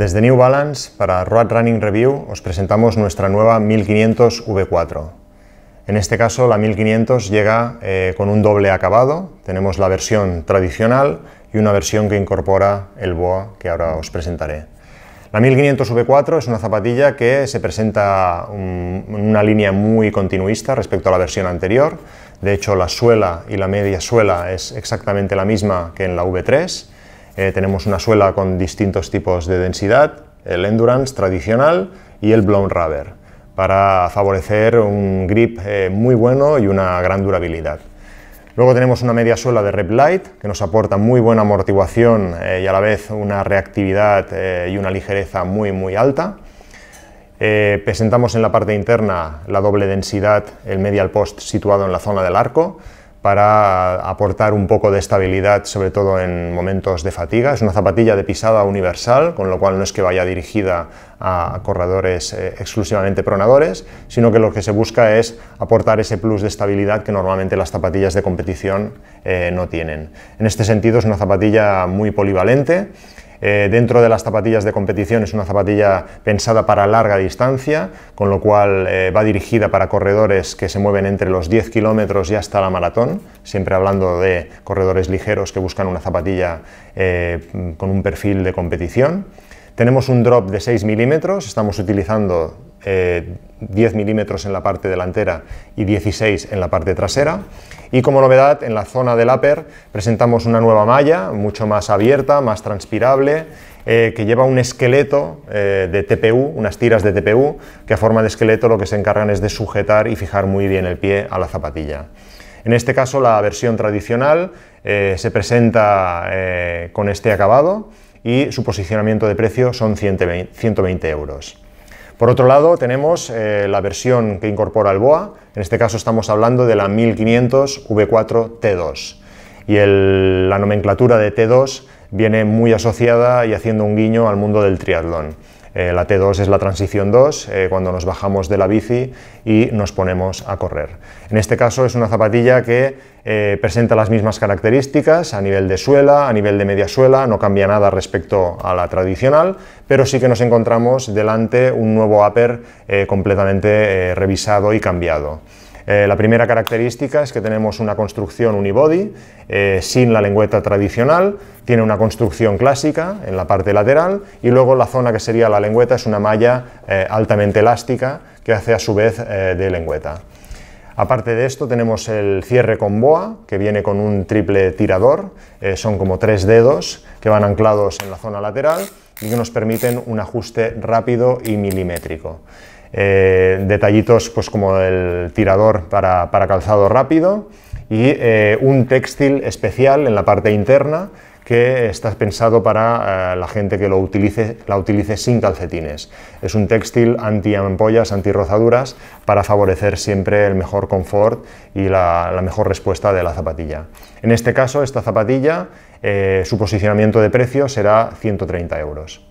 Desde New Balance, para Road Running Review, os presentamos nuestra nueva 1500 V4. En este caso, la 1500 llega eh, con un doble acabado. Tenemos la versión tradicional y una versión que incorpora el BOA, que ahora os presentaré. La 1500 V4 es una zapatilla que se presenta um, en una línea muy continuista respecto a la versión anterior. De hecho, la suela y la media suela es exactamente la misma que en la V3 eh, tenemos una suela con distintos tipos de densidad, el endurance tradicional y el blown rubber, para favorecer un grip eh, muy bueno y una gran durabilidad. Luego tenemos una media suela de Rep Light, que nos aporta muy buena amortiguación eh, y a la vez una reactividad y una ligereza muy muy alta. presentamos en la parte interna la doble densidad, el medial post situado en la zona del arco para aportar un poco de estabilidad, sobre todo en momentos de fatiga. Es una zapatilla de pisada universal, con lo cual no es que vaya dirigida a corredores eh, exclusivamente pronadores, sino que lo que se busca es aportar ese plus de estabilidad que normalmente las zapatillas de competición eh, no tienen. En este sentido es una zapatilla muy polivalente eh, dentro de las zapatillas de competición es una zapatilla pensada para larga distancia, con lo cual eh, va dirigida para corredores que se mueven entre los 10 kilómetros y hasta la maratón, siempre hablando de corredores ligeros que buscan una zapatilla eh, con un perfil de competición. Tenemos un drop de 6 milímetros, estamos utilizando 10 milímetros en la parte delantera y 16 en la parte trasera. Y como novedad, en la zona del upper presentamos una nueva malla, mucho más abierta, más transpirable, eh, que lleva un esqueleto eh, de TPU, unas tiras de TPU, que a forma de esqueleto lo que se encargan es de sujetar y fijar muy bien el pie a la zapatilla. En este caso la versión tradicional eh, se presenta con este acabado y su posicionamiento de precio son 120 euros. Por otro lado, tenemos eh, la versión que incorpora el BOA, en este caso estamos hablando de la 1500 V4 T2, y la nomenclatura de T2 viene muy asociada y haciendo un guiño al mundo del triatlón. Eh, la T2 es la transición 2, eh, cuando nos bajamos de la bici y nos ponemos a correr. En este caso es una zapatilla que eh, presenta las mismas características a nivel de suela, a nivel de media suela, no cambia nada respecto a la tradicional, pero sí que nos encontramos delante un nuevo upper completamente revisado y cambiado. Eh, la primera característica es que tenemos una construcción unibody eh, sin la lengüeta tradicional, tiene una construcción clásica en la parte lateral y luego la zona que sería la lengüeta es una malla eh, altamente elástica que hace a su vez de lengüeta. Aparte de esto tenemos el cierre con boa que viene con un triple tirador, son como tres dedos que van anclados en la zona lateral y que nos permiten un ajuste rápido y milimétrico. Eh, detallitos pues, como el tirador para, calzado rápido y eh, un textil especial en la parte interna que está pensado para eh, la gente que lo utilice, la utilice sin calcetines. Es un textil antiampollas, ampollas anti-rozaduras, para favorecer siempre el mejor confort y la, la, mejor respuesta de la zapatilla. En este caso, esta zapatilla, su posicionamiento de precio será 130 euros.